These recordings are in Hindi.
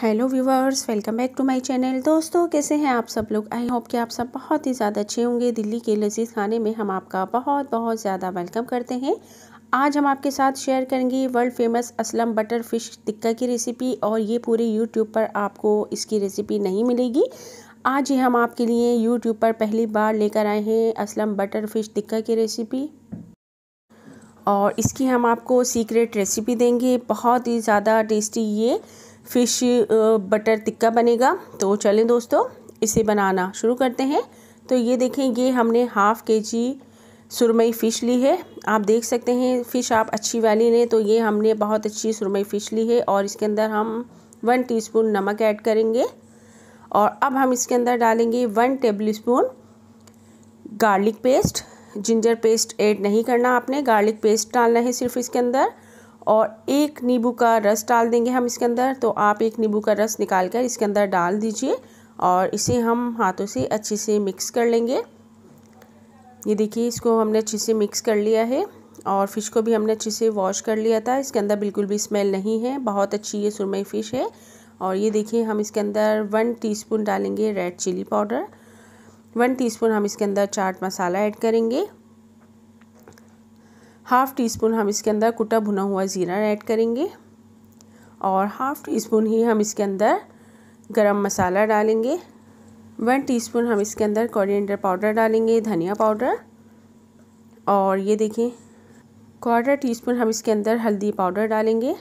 hello viewers welcome back to my channel दोस्तों कैसे हैं आप सब लोग आई होप कि आप सब बहुत ही ज़्यादा अच्छे होंगे दिल्ली के लजीज खाने में हम आपका बहुत बहुत ज़्यादा वेलकम करते हैं आज हम आपके साथ शेयर करेंगे world famous Aslam butter fish tikka की रेसिपी और ये पूरे यूट्यूब पर आपको इसकी रेसिपी नहीं मिलेगी आज ये हम आपके लिए यूट्यूब पर पहली बार लेकर आए हैं असलम बटर फिश टिक्का की रेसिपी और इसकी हम आपको सीक्रेट रेसिपी देंगे बहुत ही ज़्यादा टेस्टी ये फिश बटर टिक्का बनेगा तो चलें दोस्तों इसे बनाना शुरू करते हैं तो ये देखें ये हमने हाफ़ के जी सुरमई फ़िश ली है आप देख सकते हैं फ़िश आप अच्छी वाली लें तो ये हमने बहुत अच्छी सुरमई फ़िश ली है और इसके अंदर हम वन टीस्पून नमक ऐड करेंगे और अब हम इसके अंदर डालेंगे one tablespoon garlic paste ginger paste add नहीं करना आपने गार्लिक पेस्ट डालना है सिर्फ इसके अंदर और एक नींबू का रस डाल देंगे हम इसके अंदर तो आप एक नींबू का रस निकाल कर इसके अंदर डाल दीजिए और इसे हम हाथों से अच्छे से मिक्स कर लेंगे ये देखिए इसको हमने अच्छे से मिक्स कर लिया है और फ़िश को भी हमने अच्छे से वॉश कर लिया था इसके अंदर बिल्कुल भी स्मेल नहीं है बहुत अच्छी ये सुरमई फ़िश है और ये देखिए हम इसके अंदर वन टीस्पून डालेंगे red chilli powder one teaspoon हम इसके अंदर चाट मसाला ऐड करेंगे हाफ़ टी स्पून हम इसके अंदर कुटा भुना हुआ ज़ीरा ऐड करेंगे और हाफ़ टी स्पून ही हम इसके अंदर गरम मसाला डालेंगे वन टीस्पून हम इसके अंदर कोरिएंडर पाउडर डालेंगे धनिया पाउडर और ये देखें क्वार्टर टीस्पून हम इसके अंदर हल्दी पाउडर डालेंगे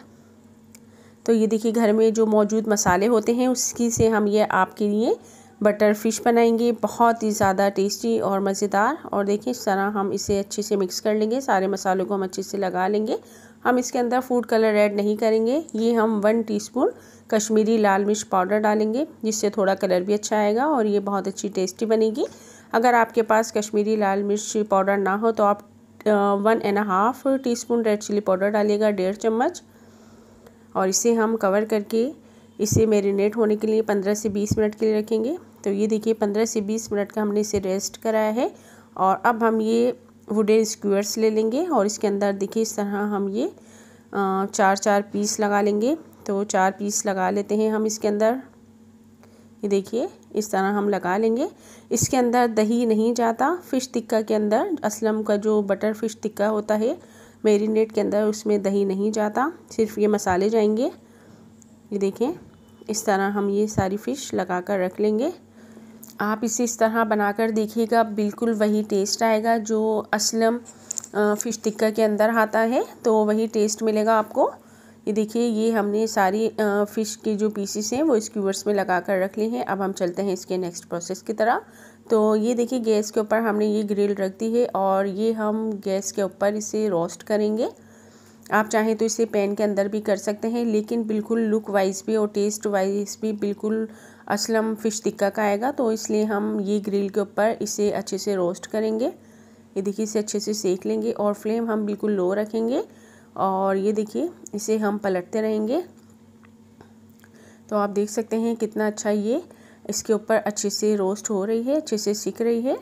तो ये देखिए घर में जो मौजूद मसाले होते हैं उसकी से हम ये आपके लिए बटर फ़िश बनाएंगे बहुत ही ज़्यादा टेस्टी और मज़ेदार और देखिए इस तरह हम इसे अच्छे से मिक्स कर लेंगे सारे मसालों को हम अच्छे से लगा लेंगे हम इसके अंदर फूड कलर ऐड नहीं करेंगे ये हम वन टीस्पून कश्मीरी लाल मिर्च पाउडर डालेंगे जिससे थोड़ा कलर भी अच्छा आएगा और ये बहुत अच्छी टेस्टी बनेगी अगर आपके पास कश्मीरी लाल मिर्च पाउडर ना हो तो आप one and half teaspoon red chilli powder डालिएगा डेढ़ चम्मच और इसे हम कवर करके इसे मेरीनेट होने के लिए पंद्रह से बीस मिनट के लिए रखेंगे तो ये देखिए पंद्रह से बीस मिनट का हमने इसे रेस्ट कराया है और अब हम ये वुडन स्क्वेयर्स ले लेंगे और इसके अंदर देखिए इस तरह हम ये चार चार पीस लगा लेंगे तो चार पीस लगा लेते हैं हम इसके अंदर ये देखिए इस तरह हम लगा लेंगे इसके अंदर दही नहीं जाता फ़िश टिक्का के अंदर असलम का जो बटर फ़िश टिक्का होता है मेरीनेट के अंदर उसमें दही नहीं जाता सिर्फ ये मसाले जाएंगे ये देखें इस तरह हम ये सारी फ़िश लगा कर रख लेंगे आप इसे इस तरह बनाकर देखिएगा बिल्कुल वही टेस्ट आएगा जो असलम फ़िश टिक्का के अंदर आता है तो वही टेस्ट मिलेगा आपको ये देखिए ये हमने सारी फ़िश के जो पीसीस हैं वो स्क्यूवर्स में लगा कर रख लिए हैं अब हम चलते हैं इसके नेक्स्ट प्रोसेस की तरह तो ये देखिए गैस के ऊपर हमने ये ग्रिल रख दी है और ये हम गैस के ऊपर इसे रोस्ट करेंगे आप चाहें तो इसे पैन के अंदर भी कर सकते हैं लेकिन बिल्कुल लुक वाइज भी और टेस्ट वाइज भी बिल्कुल असलम फ़िश टिक्का का आएगा तो इसलिए हम ये ग्रिल के ऊपर इसे अच्छे से रोस्ट करेंगे ये देखिए इसे अच्छे से सेक लेंगे और फ्लेम हम बिल्कुल लो रखेंगे और ये देखिए इसे हम पलटते रहेंगे तो आप देख सकते हैं कितना अच्छा ये इसके ऊपर अच्छे से रोस्ट हो रही है अच्छे से सीख रही है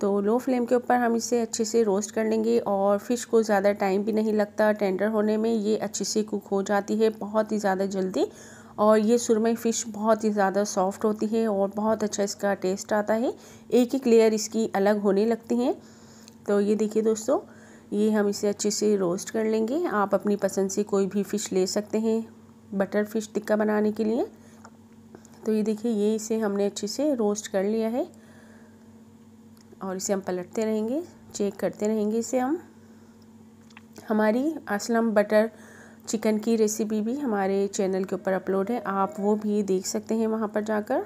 तो लो फ्लेम के ऊपर हम इसे अच्छे से रोस्ट कर लेंगे और फ़िश को ज़्यादा टाइम भी नहीं लगता टेंडर होने में ये अच्छे से कुक हो जाती है बहुत ही ज़्यादा जल्दी और ये सुरमई फ़िश बहुत ही ज़्यादा सॉफ्ट होती है और बहुत अच्छा इसका टेस्ट आता है एक एक लेयर इसकी अलग होने लगती हैं तो ये देखिए दोस्तों ये हम इसे अच्छे से रोस्ट कर लेंगे आप अपनी पसंद से कोई भी फ़िश ले सकते हैं बटर फ़िश टिक्का बनाने के लिए तो ये देखिए ये इसे हमने अच्छे से रोस्ट कर लिया है और इसे हम पलटते रहेंगे चेक करते रहेंगे इसे हम हमारी असलम बटर चिकन की रेसिपी भी हमारे चैनल के ऊपर अपलोड है आप वो भी देख सकते हैं वहाँ पर जाकर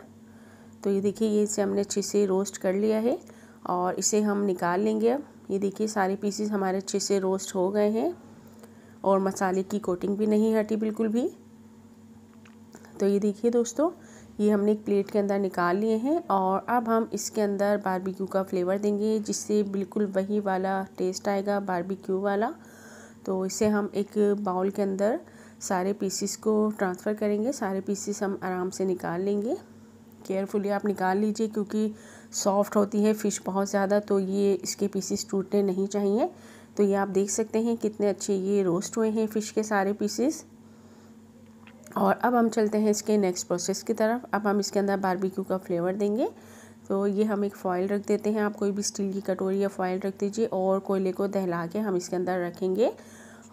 तो ये देखिए ये इसे हमने अच्छे से रोस्ट कर लिया है और इसे हम निकाल लेंगे अब ये देखिए सारे पीसेस हमारे अच्छे से रोस्ट हो गए हैं और मसाले की कोटिंग भी नहीं हटी बिल्कुल भी तो ये देखिए दोस्तों ये हमने एक प्लेट के अंदर निकाल लिए हैं और अब हम इसके अंदर बारबेक्यू का फ्लेवर देंगे जिससे बिल्कुल वही वाला टेस्ट आएगा बारबेक्यू वाला तो इसे हम एक बाउल के अंदर सारे पीसीस को ट्रांसफ़र करेंगे सारे पीसीस हम आराम से निकाल लेंगे केयरफुली आप निकाल लीजिए क्योंकि सॉफ्ट होती है फ़िश बहुत ज़्यादा तो ये इसके पीसीस टूटने नहीं चाहिए तो ये आप देख सकते हैं कितने अच्छे ये रोस्ट हुए हैं फ़िश के सारे पीसीस और अब हम चलते हैं इसके नेक्स्ट प्रोसेस की तरफ अब हम इसके अंदर बारबेक्यू का फ्लेवर देंगे तो ये हम एक फ़ॉयल रख देते हैं आप कोई भी स्टील की कटोरी या फॉइल रख दीजिए और कोयले को दहला के हम इसके अंदर रखेंगे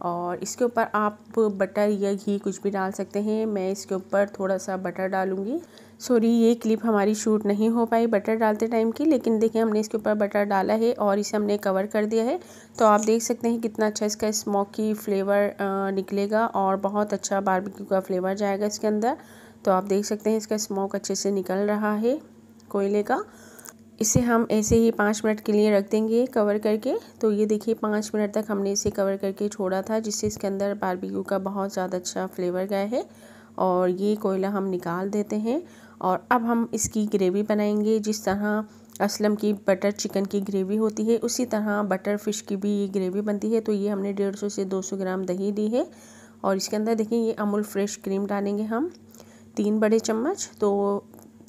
और इसके ऊपर आप बटर या घी कुछ भी डाल सकते हैं मैं इसके ऊपर थोड़ा सा बटर डालूँगी सॉरी ये क्लिप हमारी शूट नहीं हो पाई बटर डालते टाइम की लेकिन देखिए हमने इसके ऊपर बटर डाला है और इसे हमने कवर कर दिया है तो आप देख सकते हैं कितना अच्छा इसका स्मोकी फ्लेवर निकलेगा और बहुत अच्छा बारबेक्यू का फ्लेवर जाएगा इसके अंदर तो आप देख सकते हैं इसका स्मोक अच्छे से निकल रहा है कोयले का इसे हम ऐसे ही पाँच मिनट के लिए रख देंगे कवर करके तो ये देखिए पाँच मिनट तक हमने इसे कवर करके छोड़ा था जिससे इसके अंदर बारबेक्यू का बहुत ज़्यादा अच्छा फ्लेवर गया है और ये कोयला हम निकाल देते हैं और अब हम इसकी ग्रेवी बनाएंगे जिस तरह असलम की बटर चिकन की ग्रेवी होती है उसी तरह बटर फिश की भी ये ग्रेवी बनती है तो ये हमने डेढ़ सौ से दो सौ ग्राम दही दी है और इसके अंदर देखिए ये अमूल फ्रेश क्रीम डालेंगे हम तीन बड़े चम्मच तो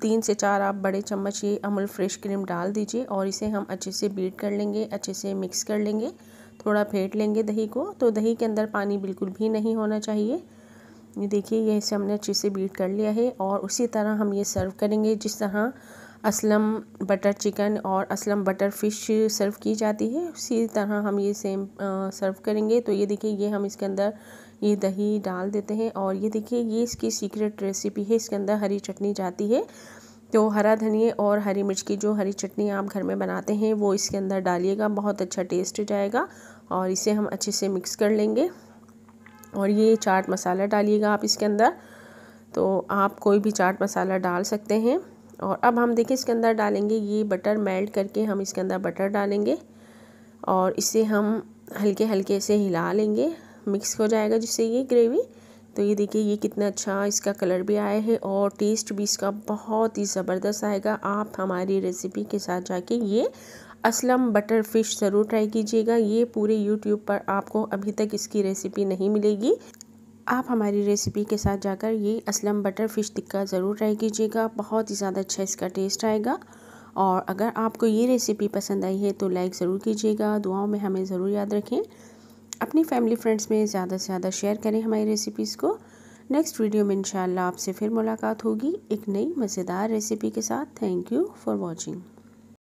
तीन से चार आप बड़े चम्मच ये अमूल फ्रेश क्रीम डाल दीजिए और इसे हम अच्छे से बीट कर लेंगे अच्छे से मिक्स कर लेंगे थोड़ा फेंट लेंगे दही को तो दही के अंदर पानी बिल्कुल भी नहीं होना चाहिए ये देखिए ये इसे हमने अच्छे से बीट कर लिया है और उसी तरह हम ये सर्व करेंगे जिस तरह असलम बटर चिकन और असलम बटर फ़िश सर्व की जाती है उसी तरह हम ये सेम सर्व करेंगे तो ये देखिए ये हम इसके अंदर ये दही डाल देते हैं और ये देखिए ये इसकी सीक्रेट रेसिपी है इसके अंदर हरी चटनी जाती है तो हरा धनिया और हरी मिर्च की जो हरी चटनी आप घर में बनाते हैं वो इसके अंदर डालिएगा बहुत अच्छा टेस्ट जाएगा और इसे हम अच्छे से मिक्स कर लेंगे और ये चाट मसाला डालिएगा आप इसके अंदर तो आप कोई भी चाट मसाला डाल सकते हैं और अब हम देखिए इसके अंदर डालेंगे ये बटर मेल्ट करके हम इसके अंदर बटर डालेंगे और इसे हम हल्के हल्के से हिला लेंगे मिक्स हो जाएगा जिससे ये ग्रेवी तो ये देखिए ये कितना अच्छा इसका कलर भी आया है और टेस्ट भी इसका बहुत ही ज़बरदस्त आएगा आप हमारी रेसिपी के साथ जाके ये असलम बटर फ़िश ज़रूर ट्राई कीजिएगा ये पूरे यूट्यूब पर आपको अभी तक इसकी रेसिपी नहीं मिलेगी आप हमारी रेसिपी के साथ जाकर ये असलम बटर फ़िश टिक्का ज़रूर ट्राई कीजिएगा बहुत ही ज़्यादा अच्छा इसका टेस्ट आएगा और अगर आपको ये रेसिपी पसंद आई है तो लाइक ज़रूर कीजिएगा दुआओं में हमें ज़रूर याद रखें अपनी फैमिली फ्रेंड्स में ज़्यादा से ज़्यादा शेयर करें हमारी रेसिपीज़ को नेक्स्ट वीडियो में इंशाल्लाह आपसे फिर मुलाकात होगी एक नई मज़ेदार रेसिपी के साथ थैंक यू फॉर वॉचिंग